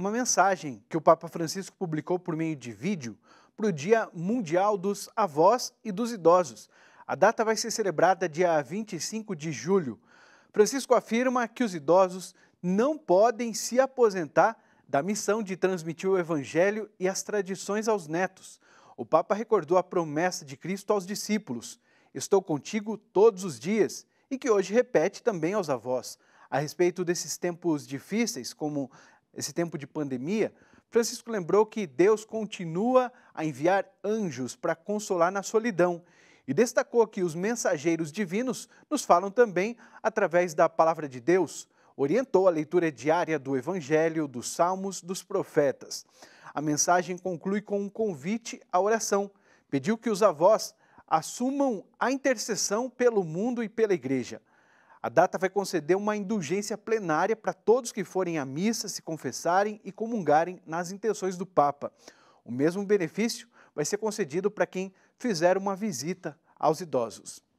uma mensagem que o Papa Francisco publicou por meio de vídeo para o Dia Mundial dos Avós e dos Idosos. A data vai ser celebrada dia 25 de julho. Francisco afirma que os idosos não podem se aposentar da missão de transmitir o Evangelho e as tradições aos netos. O Papa recordou a promessa de Cristo aos discípulos: Estou contigo todos os dias, e que hoje repete também aos avós. A respeito desses tempos difíceis, como esse tempo de pandemia, Francisco lembrou que Deus continua a enviar anjos para consolar na solidão e destacou que os mensageiros divinos nos falam também através da palavra de Deus. Orientou a leitura diária do Evangelho, dos Salmos, dos Profetas. A mensagem conclui com um convite à oração. Pediu que os avós assumam a intercessão pelo mundo e pela igreja. A data vai conceder uma indulgência plenária para todos que forem à missa, se confessarem e comungarem nas intenções do Papa. O mesmo benefício vai ser concedido para quem fizer uma visita aos idosos.